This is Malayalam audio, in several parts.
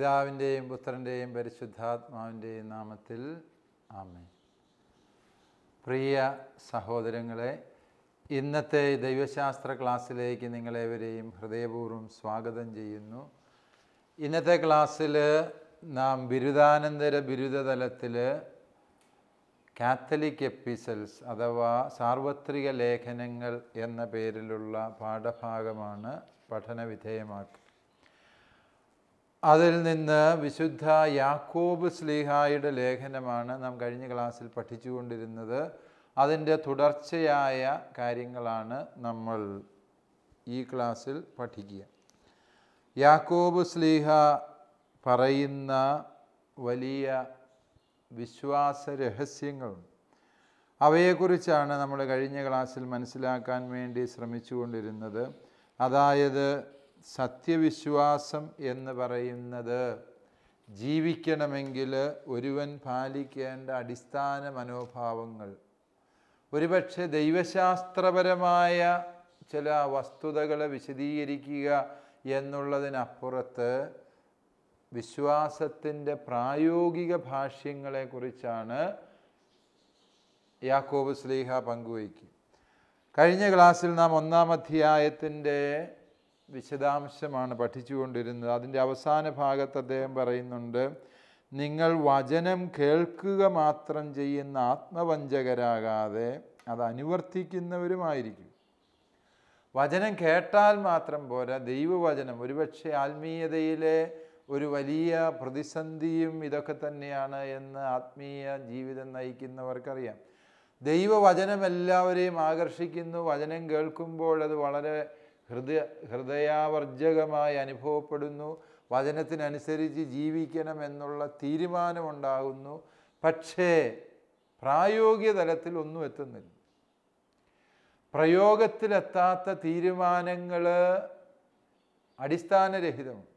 പിതാവിൻ്റെയും പുത്രൻ്റെയും പരിശുദ്ധാത്മാവിൻ്റെയും നാമത്തിൽ ആമേ പ്രിയ സഹോദരങ്ങളെ ഇന്നത്തെ ദൈവശാസ്ത്ര ക്ലാസ്സിലേക്ക് നിങ്ങളെവരെയും ഹൃദയപൂർവ്വം സ്വാഗതം ചെയ്യുന്നു ഇന്നത്തെ ക്ലാസ്സിൽ നാം ബിരുദാനന്തര ബിരുദതലത്തിൽ കാത്തലിക് എപ്പിസൽസ് അഥവാ സാർവത്രിക ലേഖനങ്ങൾ എന്ന പേരിലുള്ള പാഠഭാഗമാണ് പഠനവിധേയമാക്കുന്നത് അതിൽ നിന്ന് വിശുദ്ധ യാക്കോബ് സ്ലീഹായുടെ ലേഖനമാണ് നാം കഴിഞ്ഞ ക്ലാസ്സിൽ പഠിച്ചുകൊണ്ടിരുന്നത് അതിൻ്റെ തുടർച്ചയായ കാര്യങ്ങളാണ് നമ്മൾ ഈ ക്ലാസ്സിൽ പഠിക്കുക യാക്കോബ് സ്ലീഹ പറയുന്ന വലിയ വിശ്വാസ രഹസ്യങ്ങളും അവയെക്കുറിച്ചാണ് നമ്മൾ കഴിഞ്ഞ ക്ലാസ്സിൽ മനസ്സിലാക്കാൻ വേണ്ടി ശ്രമിച്ചുകൊണ്ടിരുന്നത് അതായത് സത്യവിശ്വാസം എന്ന് പറയുന്നത് ജീവിക്കണമെങ്കിൽ ഒരുവൻ പാലിക്കേണ്ട അടിസ്ഥാന മനോഭാവങ്ങൾ ഒരുപക്ഷെ ദൈവശാസ്ത്രപരമായ ചില വസ്തുതകളെ വിശദീകരിക്കുക എന്നുള്ളതിനപ്പുറത്ത് വിശ്വാസത്തിൻ്റെ പ്രായോഗിക ഭാഷ്യങ്ങളെക്കുറിച്ചാണ് യാക്കോബ് സ്ലീഹ പങ്കുവയ്ക്കുക കഴിഞ്ഞ ക്ലാസ്സിൽ നാം ഒന്നാം അധ്യായത്തിൻ്റെ വിശദാംശമാണ് പഠിച്ചുകൊണ്ടിരുന്നത് അതിൻ്റെ അവസാന ഭാഗത്ത് അദ്ദേഹം പറയുന്നുണ്ട് നിങ്ങൾ വചനം കേൾക്കുക മാത്രം ചെയ്യുന്ന ആത്മവഞ്ചകരാകാതെ അത് അനുവർത്തിക്കുന്നവരുമായിരിക്കും വചനം കേട്ടാൽ മാത്രം പോരാ ദൈവവചനം ഒരുപക്ഷെ ആത്മീയതയിലെ ഒരു വലിയ പ്രതിസന്ധിയും ഇതൊക്കെ തന്നെയാണ് എന്ന് ആത്മീയ ജീവിതം നയിക്കുന്നവർക്കറിയാം ദൈവവചനം എല്ലാവരെയും ആകർഷിക്കുന്നു വചനം കേൾക്കുമ്പോൾ അത് വളരെ ഹൃദയ ഹൃദയാവർജകമായി അനുഭവപ്പെടുന്നു വചനത്തിനനുസരിച്ച് ജീവിക്കണമെന്നുള്ള തീരുമാനമുണ്ടാകുന്നു പക്ഷേ പ്രായോഗിക തലത്തിൽ ഒന്നും എത്തുന്നില്ല പ്രയോഗത്തിലെത്താത്ത തീരുമാനങ്ങൾ അടിസ്ഥാനരഹിതമാണ്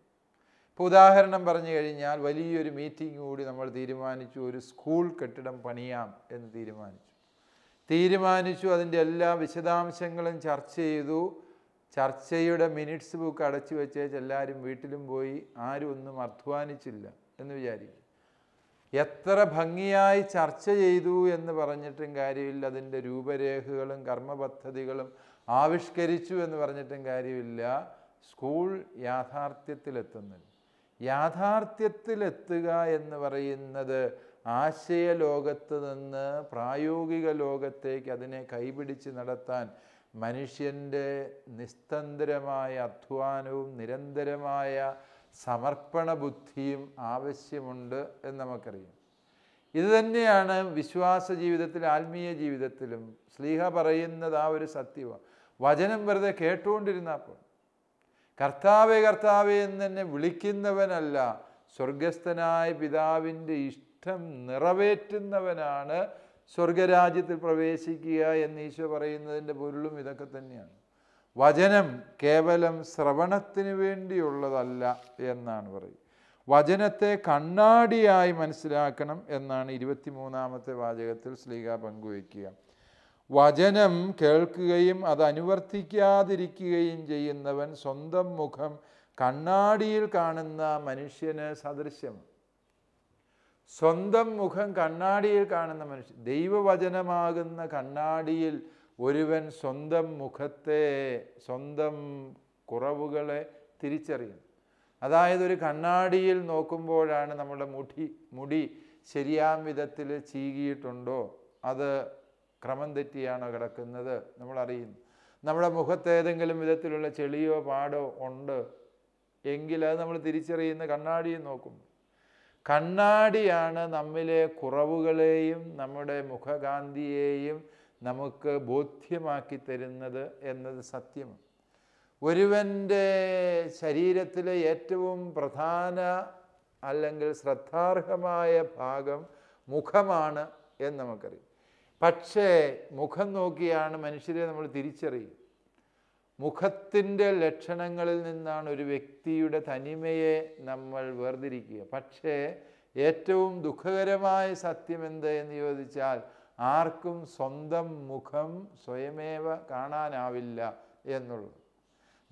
ഇപ്പോൾ ഉദാഹരണം പറഞ്ഞു കഴിഞ്ഞാൽ വലിയൊരു മീറ്റിംഗ് കൂടി നമ്മൾ തീരുമാനിച്ചു ഒരു സ്കൂൾ കെട്ടിടം പണിയാം എന്ന് തീരുമാനിച്ചു തീരുമാനിച്ചു അതിൻ്റെ എല്ലാ വിശദാംശങ്ങളും ചർച്ച ചെയ്തു ചർച്ചയുടെ മിനിറ്റ്സ് ബുക്ക് അടച്ചു വെച്ചേച്ച് എല്ലാവരും വീട്ടിലും പോയി ആരും ഒന്നും അധ്വാനിച്ചില്ല എന്ന് വിചാരിക്കും എത്ര ഭംഗിയായി ചർച്ച ചെയ്തു എന്ന് പറഞ്ഞിട്ടും കാര്യമില്ല അതിൻ്റെ രൂപരേഖകളും കർമ്മപദ്ധതികളും ആവിഷ്കരിച്ചു എന്ന് പറഞ്ഞിട്ടും കാര്യമില്ല സ്കൂൾ യാഥാർത്ഥ്യത്തിലെത്തുന്നില്ല യാഥാർത്ഥ്യത്തിലെത്തുക എന്ന് പറയുന്നത് ആശയ ലോകത്ത് നിന്ന് പ്രായോഗിക ലോകത്തേക്ക് അതിനെ കൈപിടിച്ച് നടത്താൻ മനുഷ്യൻ്റെ നിസ്തന്ത്രമായ അധ്വാനവും നിരന്തരമായ സമർപ്പണ ബുദ്ധിയും ആവശ്യമുണ്ട് എന്ന് നമുക്കറിയാം ഇത് തന്നെയാണ് വിശ്വാസ ജീവിതത്തിൽ ആത്മീയ ജീവിതത്തിലും സ്ലീഹ പറയുന്നത് ആ ഒരു സത്യമാണ് വചനം വെറുതെ കേട്ടുകൊണ്ടിരുന്നപ്പോൾ കർത്താവെ കർത്താവെ എന്ന് തന്നെ വിളിക്കുന്നവനല്ല സ്വർഗസ്ഥനായ പിതാവിൻ്റെ ഇഷ്ടം നിറവേറ്റുന്നവനാണ് സ്വർഗരാജ്യത്തിൽ പ്രവേശിക്കുക എന്ന് ഈശോ പറയുന്നതിൻ്റെ പൊരുളും ഇതൊക്കെ തന്നെയാണ് വചനം കേവലം ശ്രവണത്തിന് വേണ്ടിയുള്ളതല്ല എന്നാണ് പറയുക വചനത്തെ കണ്ണാടിയായി മനസ്സിലാക്കണം എന്നാണ് ഇരുപത്തിമൂന്നാമത്തെ വാചകത്തിൽ ശ്ലീക പങ്കുവയ്ക്കുക വചനം കേൾക്കുകയും അത് അനുവർത്തിക്കാതിരിക്കുകയും ചെയ്യുന്നവൻ സ്വന്തം മുഖം കണ്ണാടിയിൽ കാണുന്ന മനുഷ്യന് സദൃശ്യമാണ് സ്വന്തം മുഖം കണ്ണാടിയിൽ കാണുന്ന മനുഷ്യൻ ദൈവവചനമാകുന്ന കണ്ണാടിയിൽ ഒരുവൻ സ്വന്തം മുഖത്തെ സ്വന്തം കുറവുകളെ തിരിച്ചറിയുന്നു അതായത് ഒരു കണ്ണാടിയിൽ നോക്കുമ്പോഴാണ് നമ്മുടെ മുടി മുടി ശരിയാം വിധത്തിൽ ചീകിയിട്ടുണ്ടോ അത് ക്രമം തെറ്റിയാണോ കിടക്കുന്നത് നമ്മളറിയുന്നു നമ്മുടെ മുഖത്ത് ഏതെങ്കിലും വിധത്തിലുള്ള ചെളിയോ പാടോ ഉണ്ട് എങ്കിൽ അത് നമ്മൾ തിരിച്ചറിയുന്ന കണ്ണാടിയും നോക്കും കണ്ണാടിയാണ് നമ്മിലെ കുറവുകളെയും നമ്മുടെ മുഖകാന്തിയെയും നമുക്ക് ബോധ്യമാക്കി തരുന്നത് എന്നത് സത്യം ഒരുവൻ്റെ ശരീരത്തിലെ ഏറ്റവും പ്രധാന അല്ലെങ്കിൽ ശ്രദ്ധാർഹമായ ഭാഗം മുഖമാണ് എന്ന് നമുക്കറിയാം പക്ഷേ മുഖം നോക്കിയാണ് മനുഷ്യരെ നമ്മൾ തിരിച്ചറിയും മുഖത്തിൻ്റെ ലക്ഷണങ്ങളിൽ നിന്നാണ് ഒരു വ്യക്തിയുടെ തനിമയെ നമ്മൾ വേർതിരിക്കുക പക്ഷേ ഏറ്റവും ദുഃഖകരമായ സത്യം എന്ത് എന്ന് ചോദിച്ചാൽ ആർക്കും സ്വന്തം മുഖം സ്വയമേവ കാണാനാവില്ല എന്നുള്ളത്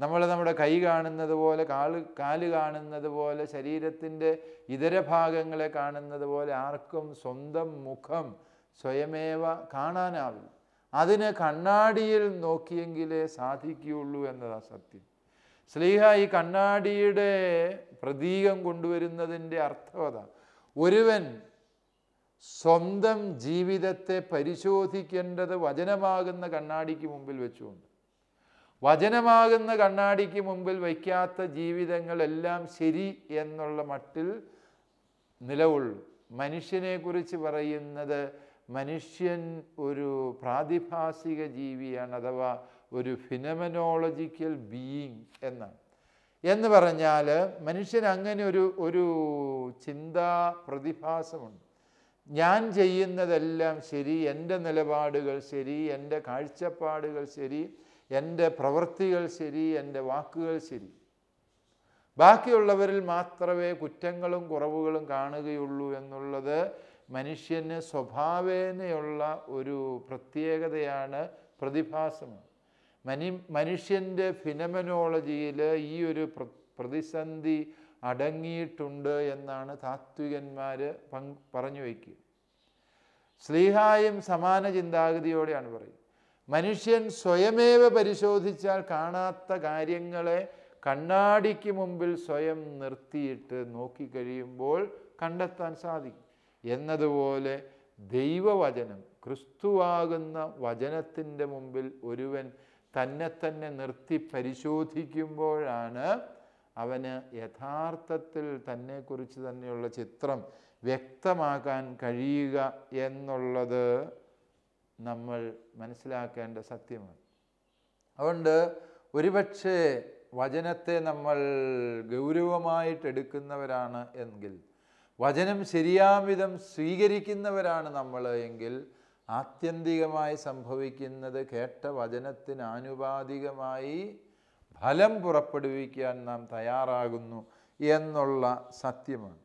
നമ്മൾ നമ്മുടെ കൈ കാണുന്നത് പോലെ കാല് കാല് കാണുന്നത് പോലെ ശരീരത്തിൻ്റെ ഇതര ഭാഗങ്ങളെ കാണുന്നത് പോലെ ആർക്കും സ്വന്തം മുഖം സ്വയമേവ കാണാനാവില്ല അതിന് കണ്ണാടിയിൽ നോക്കിയെങ്കിലേ സാധിക്കുകയുള്ളൂ എന്നതാണ് സത്യം സ്ലീഹ ഈ കണ്ണാടിയുടെ പ്രതീകം കൊണ്ടുവരുന്നതിൻ്റെ അർത്ഥം ഒരുവൻ സ്വന്തം ജീവിതത്തെ പരിശോധിക്കേണ്ടത് വചനമാകുന്ന കണ്ണാടിക്ക് മുമ്പിൽ വെച്ചുകൊണ്ട് വചനമാകുന്ന കണ്ണാടിക്ക് മുമ്പിൽ വയ്ക്കാത്ത ജീവിതങ്ങളെല്ലാം ശരി എന്നുള്ള മട്ടിൽ മനുഷ്യനെ മനുഷ്യനെക്കുറിച്ച് പറയുന്നത് മനുഷ്യൻ ഒരു പ്രാതിഭാസിക ജീവിയാണ് അഥവാ ഒരു ഫിനമനോളജിക്കൽ ബീയിങ് എന്നാണ് എന്ന് പറഞ്ഞാൽ മനുഷ്യൻ അങ്ങനെ ഒരു ഒരു ചിന്താ പ്രതിഭാസമുണ്ട് ഞാൻ ചെയ്യുന്നതെല്ലാം ശരി എൻ്റെ നിലപാടുകൾ ശരി എൻ്റെ കാഴ്ചപ്പാടുകൾ ശരി എൻ്റെ പ്രവൃത്തികൾ ശരി എൻ്റെ വാക്കുകൾ ശരി ബാക്കിയുള്ളവരിൽ മാത്രമേ കുറ്റങ്ങളും കുറവുകളും കാണുകയുള്ളൂ എന്നുള്ളത് മനുഷ്യന് സ്വഭാവേനയുള്ള ഒരു പ്രത്യേകതയാണ് പ്രതിഭാസം മനി മനുഷ്യൻ്റെ ഫിനമനോളജിയിൽ ഈ ഒരു പ്രതിസന്ധി അടങ്ങിയിട്ടുണ്ട് എന്നാണ് താത്വികന്മാർ പറഞ്ഞു വയ്ക്കുക സ്ലീഹായും സമാന ചിന്താഗതിയോടെയാണ് പറയുന്നത് മനുഷ്യൻ സ്വയമേവ പരിശോധിച്ചാൽ കാണാത്ത കാര്യങ്ങളെ കണ്ണാടിക്ക് മുമ്പിൽ സ്വയം നിർത്തിയിട്ട് നോക്കിക്കഴിയുമ്പോൾ കണ്ടെത്താൻ സാധിക്കും എന്നതുപോലെ ദൈവവചനം ക്രിസ്തുവാകുന്ന വചനത്തിൻ്റെ മുമ്പിൽ ഒരുവൻ തന്നെ തന്നെ നിർത്തി പരിശോധിക്കുമ്പോഴാണ് അവന് യഥാർത്ഥത്തിൽ തന്നെക്കുറിച്ച് തന്നെയുള്ള ചിത്രം വ്യക്തമാക്കാൻ കഴിയുക എന്നുള്ളത് നമ്മൾ മനസ്സിലാക്കേണ്ട സത്യമാണ് അതുകൊണ്ട് ഒരുപക്ഷെ വചനത്തെ നമ്മൾ എടുക്കുന്നവരാണ് എങ്കിൽ വചനം ശരിയാം വിധം സ്വീകരിക്കുന്നവരാണ് നമ്മൾ എങ്കിൽ ആത്യന്തികമായി സംഭവിക്കുന്നത് കേട്ട വചനത്തിന് ആനുപാതികമായി ഫലം പുറപ്പെടുവിക്കാൻ നാം തയ്യാറാകുന്നു എന്നുള്ള സത്യമാണ്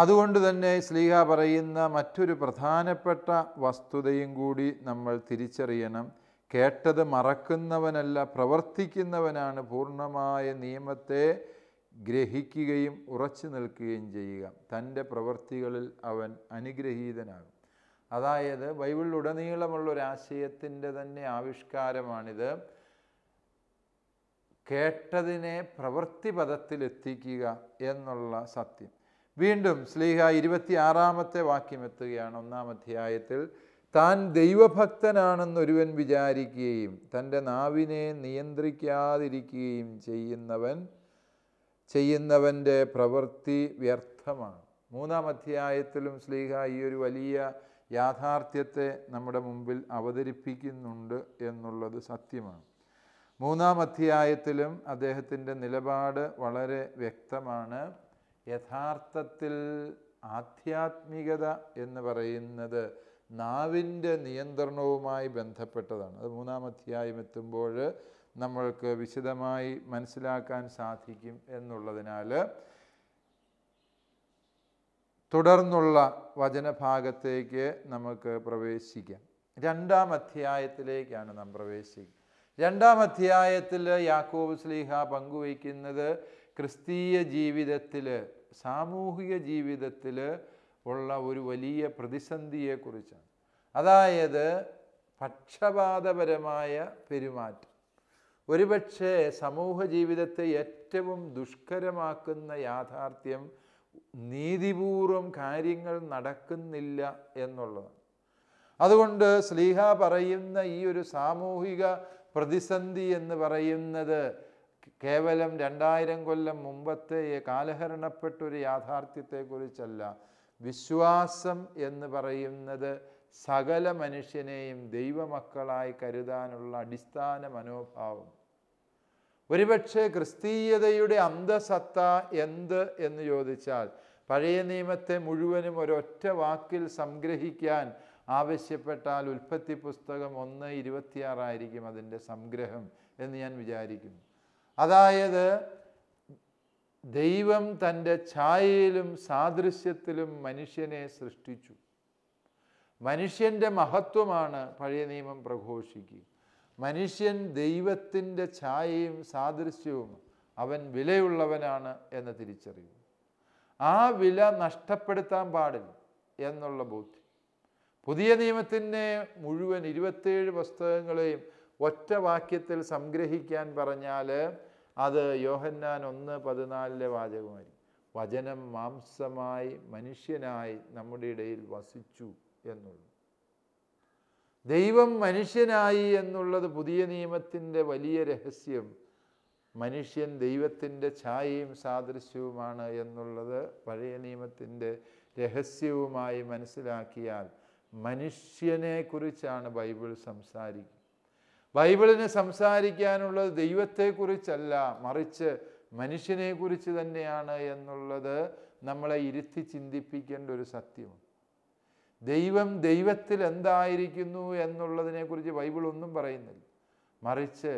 അതുകൊണ്ട് തന്നെ ശ്ലീഹ പറയുന്ന മറ്റൊരു പ്രധാനപ്പെട്ട വസ്തുതയും കൂടി നമ്മൾ തിരിച്ചറിയണം കേട്ടത് മറക്കുന്നവനല്ല പ്രവർത്തിക്കുന്നവനാണ് പൂർണ്ണമായ നിയമത്തെ ഗ്രഹിക്കുകയും ഉറച്ചു നിൽക്കുകയും ചെയ്യുക തൻ്റെ പ്രവൃത്തികളിൽ അവൻ അനുഗ്രഹീതനാകും അതായത് ബൈബിളിലുടനീളമുള്ള ഒരു ആശയത്തിൻ്റെ തന്നെ ആവിഷ്കാരമാണിത് കേട്ടതിനെ പ്രവൃത്തിപഥത്തിൽ എത്തിക്കുക എന്നുള്ള സത്യം വീണ്ടും സ്ലീഹ ആറാമത്തെ വാക്യം എത്തുകയാണ് ഒന്നാം അധ്യായത്തിൽ താൻ ദൈവഭക്തനാണെന്നൊരുവൻ വിചാരിക്കുകയും തൻ്റെ നാവിനെ നിയന്ത്രിക്കാതിരിക്കുകയും ചെയ്യുന്നവൻ ചെയ്യുന്നവൻ്റെ പ്രവൃത്തി വ്യർത്ഥമാണ് മൂന്നാം അധ്യായത്തിലും സ്ലീഹ ഈ ഒരു വലിയ യാഥാർത്ഥ്യത്തെ നമ്മുടെ മുമ്പിൽ അവതരിപ്പിക്കുന്നുണ്ട് എന്നുള്ളത് സത്യമാണ് മൂന്നാം അധ്യായത്തിലും അദ്ദേഹത്തിൻ്റെ നിലപാട് വളരെ വ്യക്തമാണ് യഥാർത്ഥത്തിൽ ആധ്യാത്മികത എന്ന് പറയുന്നത് നാവിൻ്റെ നിയന്ത്രണവുമായി ബന്ധപ്പെട്ടതാണ് അത് മൂന്നാം അധ്യായം എത്തുമ്പോൾ നമ്മൾക്ക് വിശദമായി മനസ്സിലാക്കാൻ സാധിക്കും എന്നുള്ളതിനാൽ തുടർന്നുള്ള വചനഭാഗത്തേക്ക് നമുക്ക് പ്രവേശിക്കാം രണ്ടാം അധ്യായത്തിലേക്കാണ് നാം പ്രവേശിക്കുക രണ്ടാം അധ്യായത്തിൽ യാക്കോബ് സ്ലീഹ പങ്കുവയ്ക്കുന്നത് ക്രിസ്തീയ ജീവിതത്തിൽ സാമൂഹിക ജീവിതത്തിൽ ഉള്ള ഒരു വലിയ പ്രതിസന്ധിയെക്കുറിച്ചാണ് അതായത് പക്ഷപാതപരമായ പെരുമാറ്റം ഒരുപക്ഷെ സമൂഹ ജീവിതത്തെ ഏറ്റവും ദുഷ്കരമാക്കുന്ന യാഥാർത്ഥ്യം നീതിപൂർവം കാര്യങ്ങൾ നടക്കുന്നില്ല എന്നുള്ളതാണ് അതുകൊണ്ട് സ്ലീഹ പറയുന്ന ഈ ഒരു സാമൂഹിക പ്രതിസന്ധി എന്ന് പറയുന്നത് കേവലം രണ്ടായിരം കൊല്ലം മുമ്പത്തെ കാലഹരണപ്പെട്ടൊരു യാഥാർത്ഥ്യത്തെക്കുറിച്ചല്ല വിശ്വാസം എന്ന് പറയുന്നത് സകല മനുഷ്യനെയും ദൈവമക്കളായി കരുതാനുള്ള അടിസ്ഥാന മനോഭാവം ഒരുപക്ഷെ ക്രിസ്തീയതയുടെ അന്തസത്ത എന്ത് എന്ന് ചോദിച്ചാൽ പഴയ നിയമത്തെ മുഴുവനും ഒരൊറ്റ വാക്കിൽ സംഗ്രഹിക്കാൻ ആവശ്യപ്പെട്ടാൽ ഉൽപ്പത്തി പുസ്തകം ഒന്ന് ഇരുപത്തിയാറായിരിക്കും അതിൻ്റെ സംഗ്രഹം എന്ന് ഞാൻ വിചാരിക്കുന്നു അതായത് ദൈവം തൻ്റെ ഛായയിലും സാദൃശ്യത്തിലും മനുഷ്യനെ സൃഷ്ടിച്ചു മനുഷ്യൻ്റെ മഹത്വമാണ് പഴയ നിയമം പ്രഘോഷിക്കുക മനുഷ്യൻ ദൈവത്തിൻ്റെ ഛായയും സാദൃശ്യവും അവൻ വിലയുള്ളവനാണ് എന്ന് തിരിച്ചറിയും ആ വില നഷ്ടപ്പെടുത്താൻ പാടില്ല എന്നുള്ള ബോധ്യം പുതിയ നിയമത്തിൻ്റെ മുഴുവൻ ഇരുപത്തേഴ് പുസ്തകങ്ങളെയും ഒറ്റ വാക്യത്തിൽ സംഗ്രഹിക്കാൻ പറഞ്ഞാൽ അത് യോഹന്നാൻ ഒന്ന് പതിനാലിലെ വാചകമായിരിക്കും വചനം മാംസമായി മനുഷ്യനായി നമ്മുടെ ഇടയിൽ വസിച്ചു എന്നുള്ളു ദൈവം മനുഷ്യനായി എന്നുള്ളത് പുതിയ നിയമത്തിൻ്റെ വലിയ രഹസ്യം മനുഷ്യൻ ദൈവത്തിൻ്റെ ഛായയും സാദൃശ്യവുമാണ് എന്നുള്ളത് പഴയ നിയമത്തിൻ്റെ രഹസ്യവുമായി മനസ്സിലാക്കിയാൽ മനുഷ്യനെ കുറിച്ചാണ് ബൈബിൾ സംസാരിക്കുന്നത് ബൈബിളിന് സംസാരിക്കാനുള്ളത് ദൈവത്തെക്കുറിച്ചല്ല മറിച്ച് മനുഷ്യനെക്കുറിച്ച് തന്നെയാണ് എന്നുള്ളത് നമ്മളെ ഇരുത്തി ചിന്തിപ്പിക്കേണ്ട ഒരു സത്യമാണ് ദൈവം ദൈവത്തിൽ എന്തായിരിക്കുന്നു എന്നുള്ളതിനെക്കുറിച്ച് ബൈബിൾ ഒന്നും പറയുന്നില്ല മറിച്ച്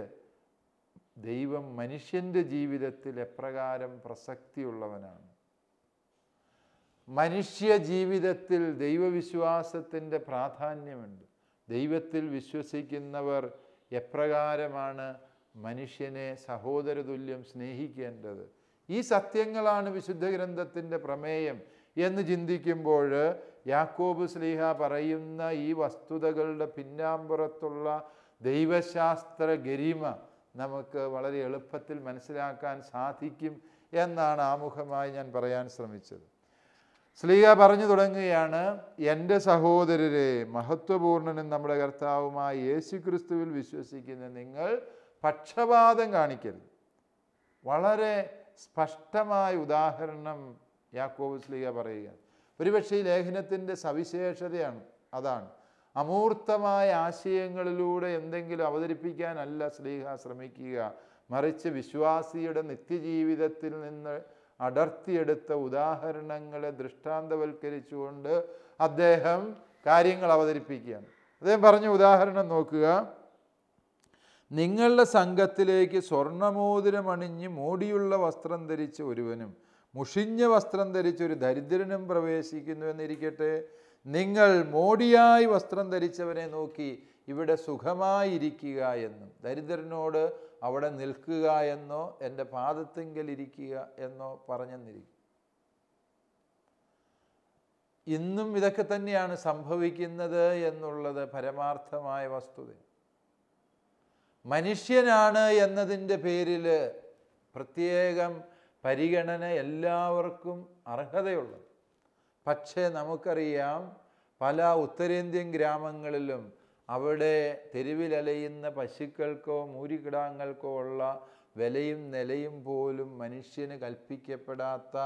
ദൈവം മനുഷ്യൻ്റെ ജീവിതത്തിൽ എപ്രകാരം പ്രസക്തിയുള്ളവനാണ് മനുഷ്യ ജീവിതത്തിൽ ദൈവവിശ്വാസത്തിൻ്റെ പ്രാധാന്യമുണ്ട് ദൈവത്തിൽ വിശ്വസിക്കുന്നവർ എപ്രകാരമാണ് മനുഷ്യനെ സഹോദരതുല്യം സ്നേഹിക്കേണ്ടത് ഈ സത്യങ്ങളാണ് വിശുദ്ധ ഗ്രന്ഥത്തിൻ്റെ പ്രമേയം എന്ന് ചിന്തിക്കുമ്പോൾ യാക്കോബ് സ്ലീഹ പറയുന്ന ഈ വസ്തുതകളുടെ പിന്നാമ്പുറത്തുള്ള ദൈവശാസ്ത്ര ഗരിമ നമുക്ക് വളരെ എളുപ്പത്തിൽ മനസ്സിലാക്കാൻ സാധിക്കും എന്നാണ് ആമുഖമായി ഞാൻ പറയാൻ ശ്രമിച്ചത് സ്ലീഹ പറഞ്ഞു തുടങ്ങുകയാണ് എൻ്റെ സഹോദരരെ മഹത്വപൂർണനും നമ്മുടെ കർത്താവുമായ യേശു ക്രിസ്തുവിൽ വിശ്വസിക്കുന്ന നിങ്ങൾ പക്ഷപാതം കാണിക്കരുത് വളരെ സ്പഷ്ടമായ ഉദാഹരണം യാക്കോബ് സ്ലീഹ പറയുകയാണ് ഒരുപക്ഷെ ഈ ലേഖനത്തിൻ്റെ സവിശേഷതയാണ് അതാണ് അമൂർത്തമായ ആശയങ്ങളിലൂടെ എന്തെങ്കിലും അവതരിപ്പിക്കാനല്ല ശ്രീഹ ശ്രമിക്കുക മറിച്ച് വിശ്വാസിയുടെ നിത്യജീവിതത്തിൽ നിന്ന് അടർത്തിയെടുത്ത ഉദാഹരണങ്ങളെ ദൃഷ്ടാന്തവൽക്കരിച്ചുകൊണ്ട് അദ്ദേഹം കാര്യങ്ങൾ അവതരിപ്പിക്കുകയാണ് അദ്ദേഹം പറഞ്ഞ ഉദാഹരണം നോക്കുക നിങ്ങളുടെ സംഘത്തിലേക്ക് സ്വർണമോതിരം അണിഞ്ഞ് മോടിയുള്ള വസ്ത്രം ധരിച്ച ഒരുവനും മുഷിഞ്ഞ വസ്ത്രം ധരിച്ചൊരു ദരിദ്രനും പ്രവേശിക്കുന്നു എന്നിരിക്കട്ടെ നിങ്ങൾ മോടിയായി വസ്ത്രം ധരിച്ചവനെ നോക്കി ഇവിടെ സുഖമായിരിക്കുക എന്നും ദരിദ്രനോട് അവിടെ നിൽക്കുക എന്നോ എൻ്റെ പാദത്തിങ്കൽ ഇരിക്കുക എന്നോ പറഞ്ഞെന്നിരിക്കും ഇന്നും ഇതൊക്കെ തന്നെയാണ് സംഭവിക്കുന്നത് എന്നുള്ളത് പരമാർത്ഥമായ വസ്തുത മനുഷ്യനാണ് എന്നതിൻ്റെ പേരിൽ പ്രത്യേകം പരിഗണന എല്ലാവർക്കും അർഹതയുള്ളത് പക്ഷേ നമുക്കറിയാം പല ഉത്തരേന്ത്യൻ ഗ്രാമങ്ങളിലും അവിടെ തെരുവിലലയുന്ന പശുക്കൾക്കോ മൂരിക്കിടാങ്ങൾക്കോ ഉള്ള വിലയും നിലയും പോലും മനുഷ്യന് കൽപ്പിക്കപ്പെടാത്ത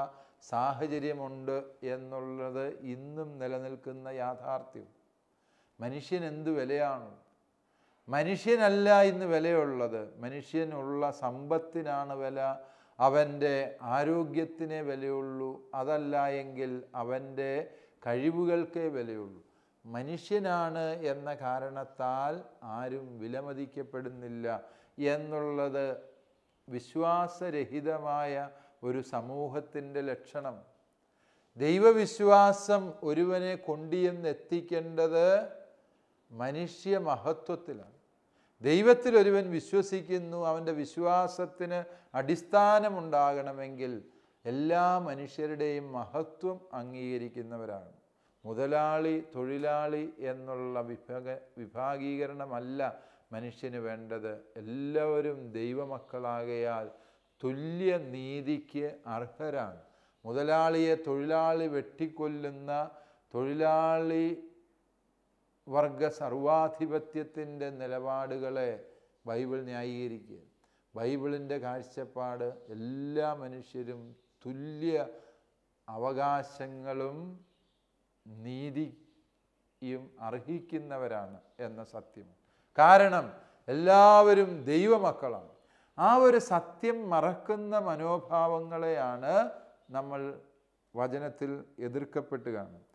സാഹചര്യമുണ്ട് എന്നുള്ളത് ഇന്നും നിലനിൽക്കുന്ന യാഥാർത്ഥ്യം മനുഷ്യൻ എന്ത് വിലയാണ് മനുഷ്യനല്ല ഇന്ന് വിലയുള്ളത് മനുഷ്യനുള്ള സമ്പത്തിനാണ് വില അവൻ്റെ ആരോഗ്യത്തിനെ വിലയുള്ളൂ അതല്ല എങ്കിൽ അവൻ്റെ കഴിവുകൾക്കേ വിലയുള്ളൂ മനുഷ്യനാണ് എന്ന കാരണത്താൽ ആരും വിലമതിക്കപ്പെടുന്നില്ല എന്നുള്ളത് വിശ്വാസരഹിതമായ ഒരു സമൂഹത്തിൻ്റെ ലക്ഷണം ദൈവവിശ്വാസം ഒരുവനെ കൊണ്ടിയെന്നെത്തിക്കേണ്ടത് മനുഷ്യ മഹത്വത്തിലാണ് ദൈവത്തിൽ ഒരുവൻ വിശ്വസിക്കുന്നു അവൻ്റെ വിശ്വാസത്തിന് അടിസ്ഥാനമുണ്ടാകണമെങ്കിൽ എല്ലാ മനുഷ്യരുടെയും മഹത്വം അംഗീകരിക്കുന്നവരാണ് മുതലാളി തൊഴിലാളി എന്നുള്ള വിഭാഗ വിഭാഗീകരണമല്ല മനുഷ്യന് വേണ്ടത് എല്ലാവരും ദൈവമക്കളാകയാൽ തുല്യ നീതിക്ക് അർഹരാണ് മുതലാളിയെ തൊഴിലാളി വെട്ടിക്കൊല്ലുന്ന തൊഴിലാളി വർഗ സർവാധിപത്യത്തിൻ്റെ നിലപാടുകളെ ബൈബിൾ ന്യായീകരിക്കുക ബൈബിളിൻ്റെ കാഴ്ചപ്പാട് എല്ലാ മനുഷ്യരും തുല്യ അവകാശങ്ങളും നീതിയും അർഹിക്കുന്നവരാണ് എന്ന സത്യം കാരണം എല്ലാവരും ദൈവമക്കളാണ് ആ ഒരു സത്യം മറക്കുന്ന മനോഭാവങ്ങളെയാണ് നമ്മൾ വചനത്തിൽ എതിർക്കപ്പെട്ട് കാണുന്നത്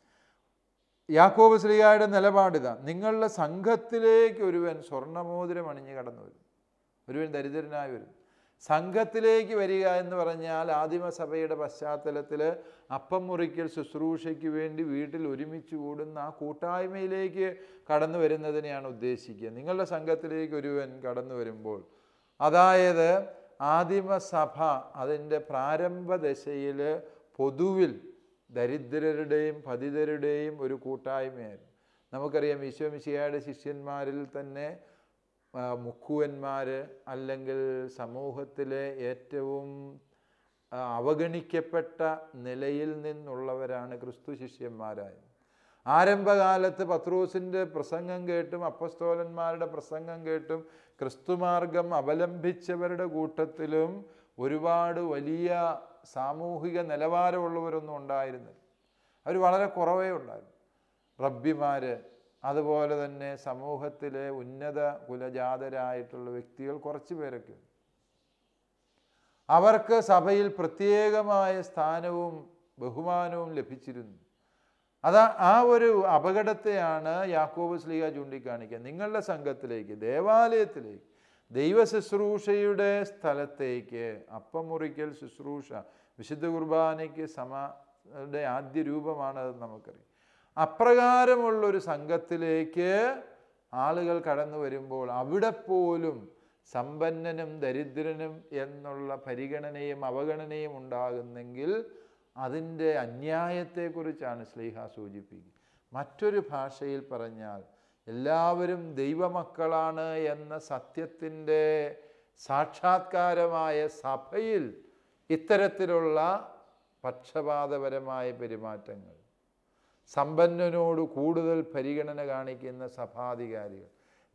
യാക്കോബ് ശ്രീയായുടെ നിലപാടിതാ നിങ്ങളുടെ സംഘത്തിലേക്ക് ഒരുവൻ സ്വർണമോതിരം അണിഞ്ഞ് കടന്നു വരും ഒരുവൻ ദരിദ്രനായി വരും സംഘത്തിലേക്ക് വരിക എന്ന് പറഞ്ഞാൽ ആദിമസഭയുടെ പശ്ചാത്തലത്തിൽ അപ്പം മുറിക്കൽ ശുശ്രൂഷയ്ക്ക് വേണ്ടി വീട്ടിൽ ഒരുമിച്ച് കൂടുന്ന ആ കൂട്ടായ്മയിലേക്ക് കടന്നു വരുന്നതിനെയാണ് ഉദ്ദേശിക്കുക നിങ്ങളുടെ സംഘത്തിലേക്ക് ഒരുവൻ കടന്നു വരുമ്പോൾ അതായത് ആദിമസഭ അതിൻ്റെ പ്രാരംഭ ദശയിൽ പൊതുവിൽ ദരിദ്രരുടെയും പതിതരുടെയും ഒരു കൂട്ടായ്മയായിരുന്നു നമുക്കറിയാം ഈശോമിശിയായുടെ ശിഷ്യന്മാരിൽ തന്നെ മുക്കുവന്മാർ അല്ലെങ്കിൽ സമൂഹത്തിലെ ഏറ്റവും അവഗണിക്കപ്പെട്ട നിലയിൽ നിന്നുള്ളവരാണ് ക്രിസ്തു ശിഷ്യന്മാരായത് ആരംഭകാലത്ത് പത്രൂസിൻ്റെ പ്രസംഗം കേട്ടും അപ്പസ്തോലന്മാരുടെ പ്രസംഗം കേട്ടും ക്രിസ്തുമാർഗം അവലംബിച്ചവരുടെ കൂട്ടത്തിലും ഒരുപാട് വലിയ സാമൂഹിക നിലവാരമുള്ളവരൊന്നും ഉണ്ടായിരുന്നില്ല അവർ വളരെ കുറവേ ഉണ്ടായിരുന്നു റബ്ബിമാർ അതുപോലെ തന്നെ സമൂഹത്തിലെ ഉന്നത കുലജാതരായിട്ടുള്ള വ്യക്തികൾ കുറച്ച് പേരൊക്കെ അവർക്ക് സഭയിൽ പ്രത്യേകമായ സ്ഥാനവും ബഹുമാനവും ലഭിച്ചിരുന്നു അതാ ആ ഒരു അപകടത്തെയാണ് യാക്കോബ് സ്ലീഹ ചൂണ്ടിക്കാണിക്കുക നിങ്ങളുടെ സംഘത്തിലേക്ക് ദേവാലയത്തിലേക്ക് ദൈവ ശുശ്രൂഷയുടെ സ്ഥലത്തേക്ക് അപ്പം ശുശ്രൂഷ വിശുദ്ധ കുർബാനയ്ക്ക് സമയുടെ ആദ്യ രൂപമാണതെന്ന് നമുക്കറിയാം അപ്രകാരമുള്ളൊരു സംഘത്തിലേക്ക് ആളുകൾ കടന്നു വരുമ്പോൾ അവിടെ പോലും സമ്പന്നനും ദരിദ്രനും എന്നുള്ള പരിഗണനയും അവഗണനയും ഉണ്ടാകുന്നെങ്കിൽ അതിൻ്റെ അന്യായത്തെക്കുറിച്ചാണ് സ്ലീഹ സൂചിപ്പിക്കുന്നത് മറ്റൊരു ഭാഷയിൽ പറഞ്ഞാൽ എല്ലാവരും ദൈവമക്കളാണ് എന്ന സത്യത്തിൻ്റെ സാക്ഷാത്കാരമായ സഭയിൽ ഇത്തരത്തിലുള്ള പക്ഷപാതപരമായ പെരുമാറ്റങ്ങൾ സമ്പന്നനോട് കൂടുതൽ പരിഗണന കാണിക്കുന്ന സഭാധികാരികൾ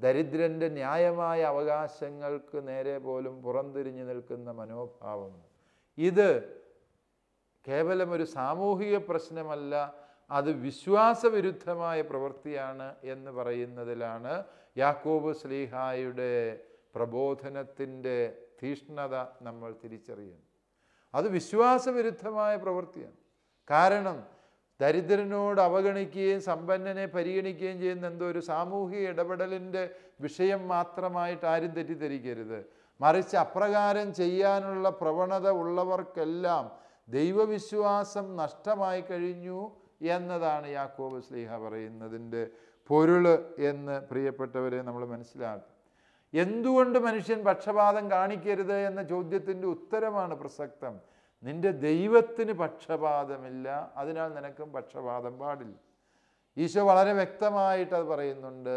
ദരിദ്രൻ്റെ ന്യായമായ അവകാശങ്ങൾക്ക് നേരെ പോലും പുറംതിരിഞ്ഞു നിൽക്കുന്ന മനോഭാവങ്ങൾ ഇത് കേവലം ഒരു സാമൂഹിക പ്രശ്നമല്ല അത് വിശ്വാസവിരുദ്ധമായ പ്രവൃത്തിയാണ് എന്ന് പറയുന്നതിലാണ് യാക്കോബ് സ്ലീഹായുടെ പ്രബോധനത്തിൻ്റെ തീഷ്ണത നമ്മൾ തിരിച്ചറിയുന്നു അത് വിശ്വാസവിരുദ്ധമായ പ്രവൃത്തിയാണ് കാരണം ദരിദ്രനോട് അവഗണിക്കുകയും സമ്പന്നനെ പരിഗണിക്കുകയും ചെയ്യുന്ന എന്തോ ഒരു സാമൂഹിക ഇടപെടലിൻ്റെ വിഷയം മാത്രമായിട്ട് ആരും തെറ്റിദ്ധരിക്കരുത് മറിച്ച് അപ്രകാരം ചെയ്യാനുള്ള പ്രവണത ഉള്ളവർക്കെല്ലാം ദൈവവിശ്വാസം നഷ്ടമായി കഴിഞ്ഞു എന്നതാണ് യാക്കോബ് സ്ലീഹ പറയുന്നതിൻ്റെ പൊരുൾ എന്ന് പ്രിയപ്പെട്ടവരെ നമ്മൾ മനസ്സിലാക്കും എന്തുകൊണ്ട് മനുഷ്യൻ പക്ഷപാതം കാണിക്കരുത് എന്ന ചോദ്യത്തിൻ്റെ ഉത്തരമാണ് പ്രസക്തം നിന്റെ ദൈവത്തിന് പക്ഷപാതമില്ല അതിനാൽ നിനക്കും പക്ഷപാതം പാടില്ല ഈശോ വളരെ വ്യക്തമായിട്ട് അത് പറയുന്നുണ്ട്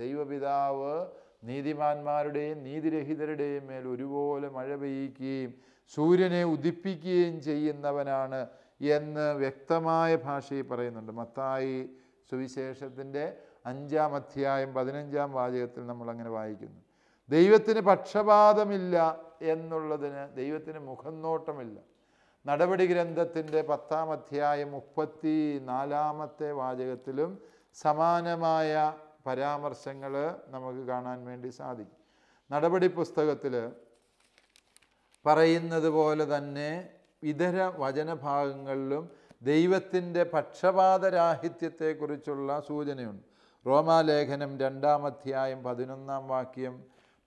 ദൈവപിതാവ് നീതിമാന്മാരുടെയും നീതിരഹിതരുടെയും മേൽ ഒരുപോലെ മഴ പെയ്യിക്കുകയും സൂര്യനെ ഉദിപ്പിക്കുകയും ചെയ്യുന്നവനാണ് എന്ന് വ്യക്തമായ ഭാഷയിൽ പറയുന്നുണ്ട് മത്തായി സുവിശേഷത്തിൻ്റെ അഞ്ചാം അധ്യായം പതിനഞ്ചാം വാചകത്തിൽ നമ്മൾ അങ്ങനെ വായിക്കുന്നു ദൈവത്തിന് പക്ഷപാതമില്ല എന്നുള്ളതിന് ദൈവത്തിന് മുഖംനോട്ടമില്ല നടപടി ഗ്രന്ഥത്തിൻ്റെ പത്താം അധ്യായം മുപ്പത്തി നാലാമത്തെ വാചകത്തിലും സമാനമായ പരാമർശങ്ങൾ നമുക്ക് കാണാൻ വേണ്ടി സാധിക്കും നടപടി പുസ്തകത്തിൽ പറയുന്നത് പോലെ തന്നെ ഇതര വചനഭാഗങ്ങളിലും ദൈവത്തിൻ്റെ പക്ഷപാതരാഹിത്യത്തെക്കുറിച്ചുള്ള സൂചനയുണ്ട് റോമാലേഖനം രണ്ടാം അധ്യായം പതിനൊന്നാം വാക്യം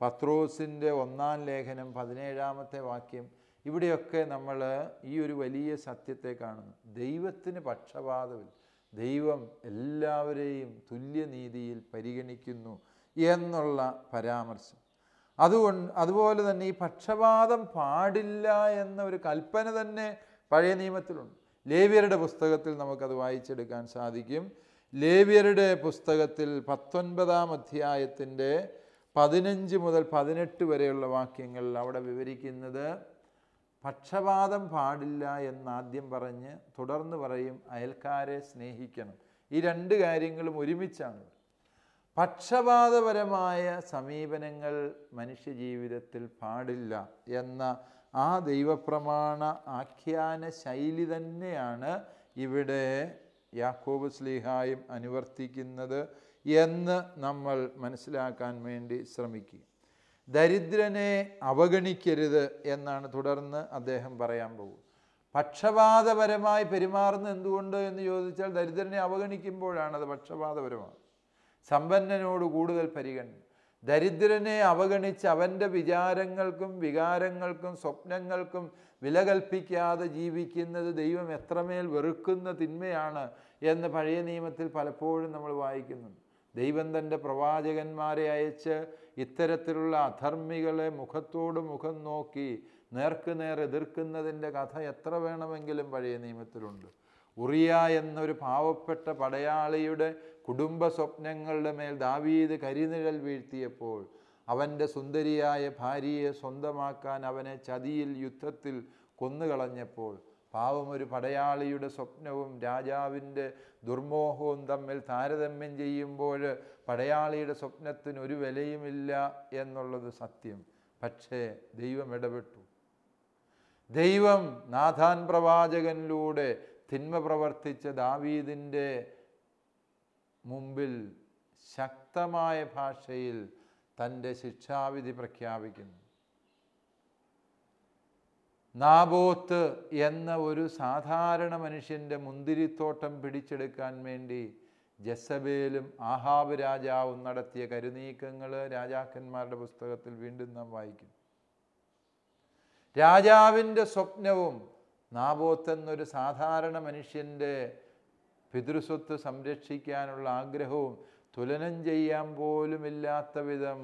പത്രോസിൻ്റെ ഒന്നാം ലേഖനം പതിനേഴാമത്തെ വാക്യം ഇവിടെയൊക്കെ നമ്മൾ ഈ ഒരു വലിയ സത്യത്തെ കാണുന്നു ദൈവത്തിന് പക്ഷപാതവും ദൈവം എല്ലാവരെയും തുല്യനീതിയിൽ പരിഗണിക്കുന്നു എന്നുള്ള പരാമർശം അതുകൊണ്ട് അതുപോലെ തന്നെ ഈ പക്ഷപാതം പാടില്ല എന്ന ഒരു കൽപ്പന തന്നെ പഴയ നിയമത്തിലുണ്ട് ലേവ്യരുടെ പുസ്തകത്തിൽ നമുക്കത് വായിച്ചെടുക്കാൻ സാധിക്കും ലേവ്യരുടെ പുസ്തകത്തിൽ പത്തൊൻപതാം അധ്യായത്തിൻ്റെ പതിനഞ്ച് മുതൽ പതിനെട്ട് വരെയുള്ള വാക്യങ്ങൾ അവിടെ വിവരിക്കുന്നത് പക്ഷപാതം പാടില്ല എന്നാദ്യം പറഞ്ഞ് തുടർന്ന് പറയും അയൽക്കാരെ സ്നേഹിക്കണം ഈ രണ്ട് കാര്യങ്ങളും ഒരുമിച്ചാണ് പക്ഷപാതപരമായ സമീപനങ്ങൾ മനുഷ്യജീവിതത്തിൽ പാടില്ല എന്ന ആ ദൈവപ്രമാണ ആഖ്യാന ശൈലി തന്നെയാണ് ഇവിടെ യാക്കോബ് സ്ലീഹായും അനുവർത്തിക്കുന്നത് എന്ന് നമ്മൾ മനസ്സിലാക്കാൻ വേണ്ടി ശ്രമിക്കുക ദരിദ്രനെ അവഗണിക്കരുത് എന്നാണ് തുടർന്ന് അദ്ദേഹം പറയാൻ പോകും പക്ഷപാതപരമായി പെരുമാറുന്ന എന്തുകൊണ്ട് എന്ന് ചോദിച്ചാൽ ദരിദ്രനെ അവഗണിക്കുമ്പോഴാണ് അത് പക്ഷപാതപരമാണ് സമ്പന്നനോട് കൂടുതൽ പരിഗണന ദരിദ്രനെ അവഗണിച്ച് അവൻ്റെ വിചാരങ്ങൾക്കും വികാരങ്ങൾക്കും സ്വപ്നങ്ങൾക്കും വില കൽപ്പിക്കാതെ ജീവിക്കുന്നത് ദൈവം എത്രമേൽ വെറുക്കുന്ന തിന്മയാണ് എന്ന് പഴയ നിയമത്തിൽ പലപ്പോഴും നമ്മൾ വായിക്കുന്നുണ്ട് ദൈവം തൻ്റെ പ്രവാചകന്മാരെ അയച്ച് ഇത്തരത്തിലുള്ള അധർമ്മികളെ മുഖത്തോട് മുഖം നോക്കി നേർക്കുനേർ എതിർക്കുന്നതിൻ്റെ കഥ എത്ര വേണമെങ്കിലും പഴയ നിയമത്തിലുണ്ട് ഉറിയ എന്നൊരു പാവപ്പെട്ട പടയാളിയുടെ കുടുംബ സ്വപ്നങ്ങളുടെ മേൽ ദാവീദ് കരിനിഴൽ വീഴ്ത്തിയപ്പോൾ അവൻ്റെ സുന്ദരിയായ ഭാര്യയെ സ്വന്തമാക്കാൻ അവനെ ചതിയിൽ യുദ്ധത്തിൽ കൊന്നുകളഞ്ഞപ്പോൾ പാവം ഒരു പടയാളിയുടെ സ്വപ്നവും രാജാവിൻ്റെ ദുർമോഹവും തമ്മിൽ താരതമ്യം ചെയ്യുമ്പോൾ പടയാളിയുടെ സ്വപ്നത്തിന് ഒരു വിലയുമില്ല എന്നുള്ളത് സത്യം പക്ഷേ ദൈവം ഇടപെട്ടു ദൈവം നാഥാൻ പ്രവാചകനിലൂടെ തിന്മ പ്രവർത്തിച്ച ദാവീദിൻ്റെ മുമ്പിൽ ശക്തമായ ഭാഷയിൽ തൻ്റെ ശിക്ഷാവിധി പ്രഖ്യാപിക്കുന്നു നാബോത്ത് എന്ന ഒരു സാധാരണ മനുഷ്യൻ്റെ മുന്തിരിത്തോട്ടം പിടിച്ചെടുക്കാൻ വേണ്ടി ജസബേലും ആഹാബ് രാജാവും നടത്തിയ കരുനീക്കങ്ങൾ രാജാക്കന്മാരുടെ പുസ്തകത്തിൽ വീണ്ടും നാം വായിക്കും രാജാവിൻ്റെ സ്വപ്നവും നാബോത്ത് എന്നൊരു സാധാരണ മനുഷ്യൻ്റെ പിതൃസ്വത്ത് സംരക്ഷിക്കാനുള്ള ആഗ്രഹവും തുലനം ചെയ്യാൻ പോലുമില്ലാത്ത വിധം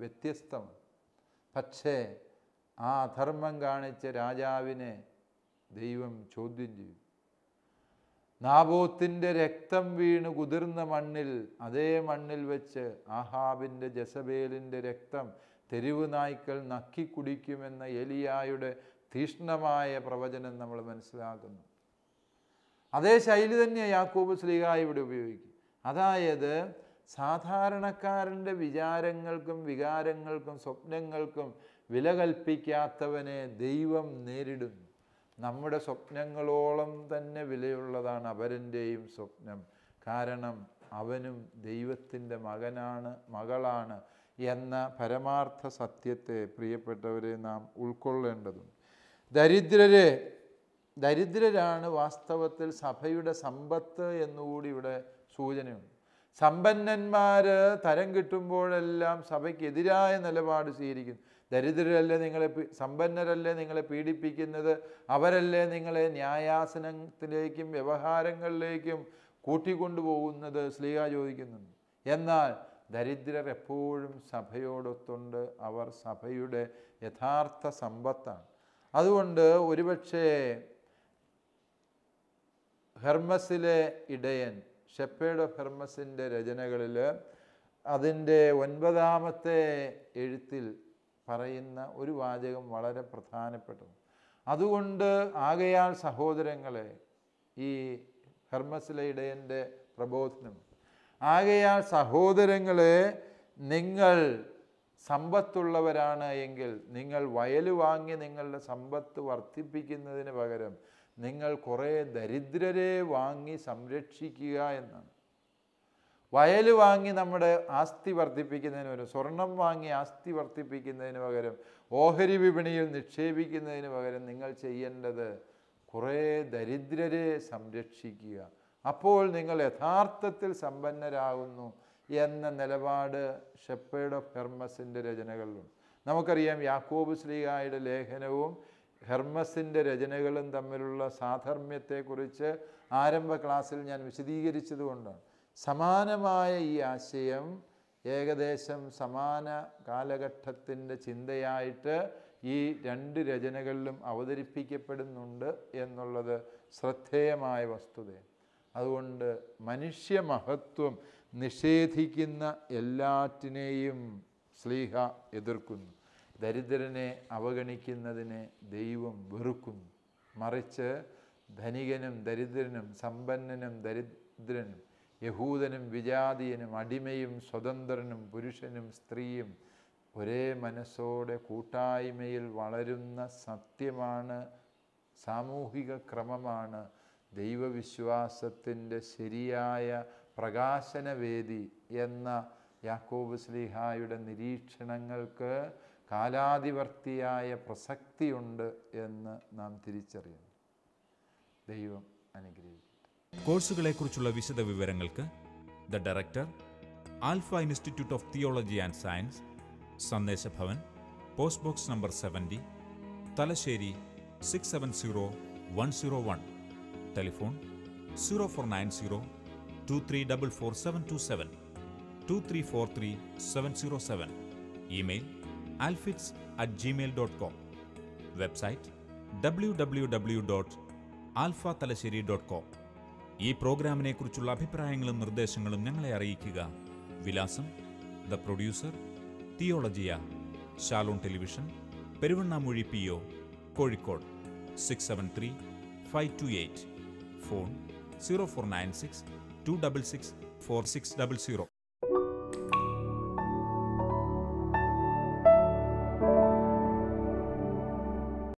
വ്യത്യസ്തം പക്ഷേ ആ അധർമ്മം കാണിച്ച രാജാവിനെ ദൈവം ചോദ്യം ചെയ്യും നാബോത്തിൻ്റെ രക്തം വീണ് കുതിർന്ന മണ്ണിൽ അതേ മണ്ണിൽ വെച്ച് ആഹാബിൻ്റെ ജസബേലിൻ്റെ രക്തം തെരുവ് നായ്ക്കൾ നക്കി കുടിക്കുമെന്ന എലിയായുടെ തീഷ്ണമായ പ്രവചനം നമ്മൾ മനസ്സിലാക്കുന്നു അതേ ശൈലി തന്നെ യാക്കൂബ് സ്ലീഹ ഇവിടെ ഉപയോഗിക്കും അതായത് സാധാരണക്കാരൻ്റെ വിചാരങ്ങൾക്കും വികാരങ്ങൾക്കും സ്വപ്നങ്ങൾക്കും വില കൽപ്പിക്കാത്തവനെ ദൈവം നേരിടുന്നു നമ്മുടെ സ്വപ്നങ്ങളോളം തന്നെ വിലയുള്ളതാണ് അവരൻ്റെയും സ്വപ്നം കാരണം അവനും ദൈവത്തിൻ്റെ മകനാണ് മകളാണ് എന്ന പരമാർത്ഥ സത്യത്തെ പ്രിയപ്പെട്ടവരെ നാം ഉൾക്കൊള്ളേണ്ടതുണ്ട് ദരിദ്രരെ ദരിദ്രരാണ് വാസ്തവത്തിൽ സഭയുടെ സമ്പത്ത് എന്നുകൂടി ഇവിടെ സൂചനയുണ്ട് സമ്പന്നന്മാർ തരം കിട്ടുമ്പോഴെല്ലാം സഭയ്ക്കെതിരായ നിലപാട് സ്വീകരിക്കുന്നു ദരിദ്രരല്ലേ നിങ്ങളെ സമ്പന്നരല്ലേ നിങ്ങളെ പീഡിപ്പിക്കുന്നത് അവരല്ലേ നിങ്ങളെ ന്യായാസനത്തിലേക്കും വ്യവഹാരങ്ങളിലേക്കും കൂട്ടിക്കൊണ്ടുപോകുന്നത് സ്ലീഹ ചോദിക്കുന്നുണ്ട് എന്നാൽ ദരിദ്രർ എപ്പോഴും സഭയോടൊത്തുണ്ട് അവർ സഭയുടെ യഥാർത്ഥ സമ്പത്താണ് അതുകൊണ്ട് ഒരുപക്ഷേ ഹെർമസിലെ ഇടയൻ ഷെപ്പേഡ് ഓഫ് ഹെർമസിൻ്റെ രചനകളിൽ അതിൻ്റെ ഒൻപതാമത്തെ എഴുത്തിൽ പറയുന്ന ഒരു വാചകം വളരെ പ്രധാനപ്പെട്ടു അതുകൊണ്ട് ആകയാൽ സഹോദരങ്ങളെ ഈ ഹെർമസിലെ ഇടയൻ്റെ പ്രബോധനം ആകയാൽ സഹോദരങ്ങളെ നിങ്ങൾ സമ്പത്തുള്ളവരാണ് എങ്കിൽ നിങ്ങൾ വയൽ വാങ്ങി നിങ്ങളുടെ സമ്പത്ത് വർദ്ധിപ്പിക്കുന്നതിന് പകരം നിങ്ങൾ കുറേ ദരിദ്രരെ വാങ്ങി സംരക്ഷിക്കുക എന്നാണ് വയൽ വാങ്ങി നമ്മുടെ ആസ്തി വർദ്ധിപ്പിക്കുന്നതിന് പകരം സ്വർണം വാങ്ങി ആസ്തി വർദ്ധിപ്പിക്കുന്നതിന് പകരം ഓഹരി വിപണിയിൽ നിക്ഷേപിക്കുന്നതിന് പകരം നിങ്ങൾ ചെയ്യേണ്ടത് കുറേ ദരിദ്രരെ സംരക്ഷിക്കുക അപ്പോൾ നിങ്ങൾ യഥാർത്ഥത്തിൽ സമ്പന്നരാകുന്നു എന്ന നിലപാട് ഷെപ്പേഡ് ഓഫ് ഹെർമസിൻ്റെ രചനകളിലുണ്ട് നമുക്കറിയാം യാക്കോബ് ശ്രീകായുടെ ലേഖനവും ഹെർമസിൻ്റെ രചനകളും തമ്മിലുള്ള സാധർമ്മ്യത്തെക്കുറിച്ച് ആരംഭ ക്ലാസ്സിൽ ഞാൻ വിശദീകരിച്ചതുകൊണ്ടാണ് സമാനമായ ഈ ആശയം ഏകദേശം സമാന കാലഘട്ടത്തിൻ്റെ ചിന്തയായിട്ട് ഈ രണ്ട് രചനകളിലും അവതരിപ്പിക്കപ്പെടുന്നുണ്ട് എന്നുള്ളത് ശ്രദ്ധേയമായ വസ്തുതയാണ് അതുകൊണ്ട് മനുഷ്യ മഹത്വം നിഷേധിക്കുന്ന എല്ലാറ്റിനെയും സ്ലീഹ എതിർക്കുന്നു ദരിദ്രനെ അവഗണിക്കുന്നതിനെ ദൈവം വെറുക്കുന്നു മറിച്ച് ധനികനും ദരിദ്രനും സമ്പന്നനും ദരിദ്രനും യഹൂദനും വിജാതിയനും അടിമയും സ്വതന്ത്രനും പുരുഷനും സ്ത്രീയും ഒരേ മനസ്സോടെ കൂട്ടായ്മയിൽ വളരുന്ന സത്യമാണ് സാമൂഹിക ക്രമമാണ് ദൈവവിശ്വാസത്തിൻ്റെ ശരിയായ പ്രകാശനവേദി എന്ന യാക്കോബ് ശ്ലീഹായുടെ നിരീക്ഷണങ്ങൾക്ക് കാലാധിവർത്തിയായ പ്രസക്തിയുണ്ട് എന്ന് നാം തിരിച്ചറിയുന്നു ദൈവം അനുഗ്രഹിക്കും കോഴ്സുകളെക്കുറിച്ചുള്ള വിശദ വിവരങ്ങൾക്ക് the director alpha institute of theology and science Sandeshabhavan post box number seventy Thalassery six seven zero one zero one telephone zero four nine zero two three double four seven two seven two three four three seven zero seven email alfits at gmail.com. Website www.alphatalasheri.com. ഈ പ്രോഗ്രാമിനെ കുറിച്ചുള്ള അഭിപ്രായങ്ങളും നിർദ്ദേശങ്ങളും ഞങ്ങളെ അറിയിക്കുക വിലാസം ദ പ്രൊഡ്യൂസർ തിയോളജിയ Shalom television Peruvannamuzhi P O Kozhikode six seven three five two eight phone zero four nine six two double six four six double zero